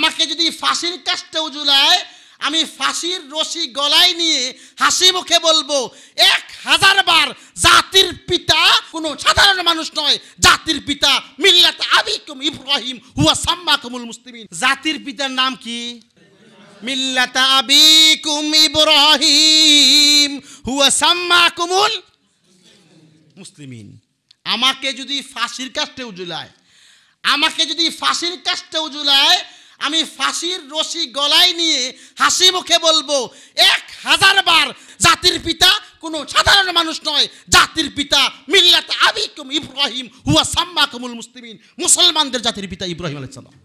আমাকে যদি ফাঁসির কাজটাও জুলায় আমি ফাঁসির রশি গলায় নিয়ে হাসি মুখে বলবো এক হাজার বার জাতির পিতা কোন সাধারণ মানুষ নয় জাতির পিতা মিল্লাত আবিকুম ইব্রাহিম হুয়া সাম্মাকুমুল মুসলিমিন জাতির পিতার নাম কি মিল্লাত আবিকুম ইব্রাহিম হুয়া সাম্মাকুমুল মুসলিমিন আমাকে যদি ফাঁসির কাজটাও জুলায় আমাকে যদি ফাঁসির কাজটাও জুলায় আমি ফাঁসির রশি গলায় নিয়ে হাসি মুখে বলবো এক হাজার বার জাতির পিতা কোনো সাধারণ মানুষ নয় জাতির পিতা মিল্লাত আবিকুম ইব্রাহিম হুয়া সাম্মাকুমুল মুসলিমিন মুসলমানদের জাতির পিতা ইব্রাহিম আলাইসাল্লাম